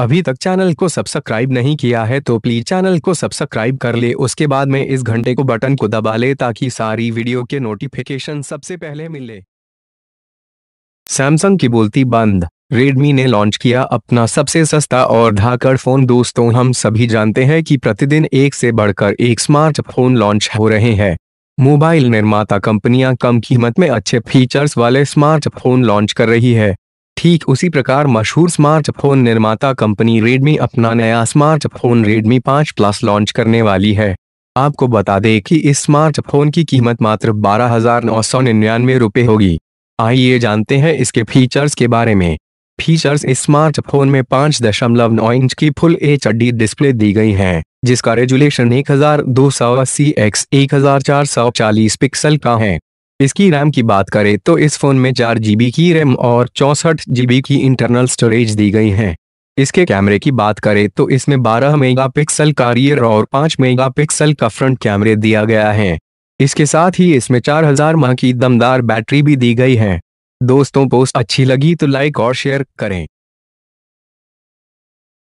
अभी तक चैनल को सब्सक्राइब नहीं किया है तो प्लीज चैनल को सब्सक्राइब कर ले उसके बाद में इस घंटे को बटन को दबा ले ताकि सारी वीडियो के नोटिफिकेशन सबसे पहले मिले सैमसंग की बोलती बंद रेडमी ने लॉन्च किया अपना सबसे सस्ता और धाकड़ फोन दोस्तों हम सभी जानते हैं कि प्रतिदिन एक से बढ़कर एक स्मार्टफोन लॉन्च हो रहे हैं मोबाइल निर्माता कंपनियां कम कीमत में अच्छे फीचर्स वाले स्मार्ट फोन लॉन्च कर रही है ठीक उसी प्रकार मशहूर स्मार्टफोन निर्माता कंपनी रेडमी अपना नया स्मार्टफोन रेडमी 5 प्लस लॉन्च करने वाली है आपको बता दें कि इस स्मार्टफोन की कीमत मात्र बारह हजार नौ सौ निन्यानवे रुपये होगी आइए जानते हैं इसके फीचर्स के बारे में फीचर्स इस स्मार्टफोन में पाँच दशमलव नौ इंच की फुल एच डी डिस्प्ले दी गई है जिसका रेजुलेशन एक हजार दो सौ अस्सी एक्स एक हजार चार सौ चालीस पिक्सल का है इसकी रैम की बात करें तो इस फोन में चार जीबी की रैम और चौसठ जीबी की इंटरनल स्टोरेज दी गई है इसके कैमरे की बात करें तो इसमें 12 मेगापिक्सल का रियर और 5 मेगापिक्सल का फ्रंट कैमरे दिया गया है इसके साथ ही इसमें 4000 हजार की दमदार बैटरी भी दी गई है दोस्तों पोस्ट अच्छी लगी तो लाइक और शेयर करें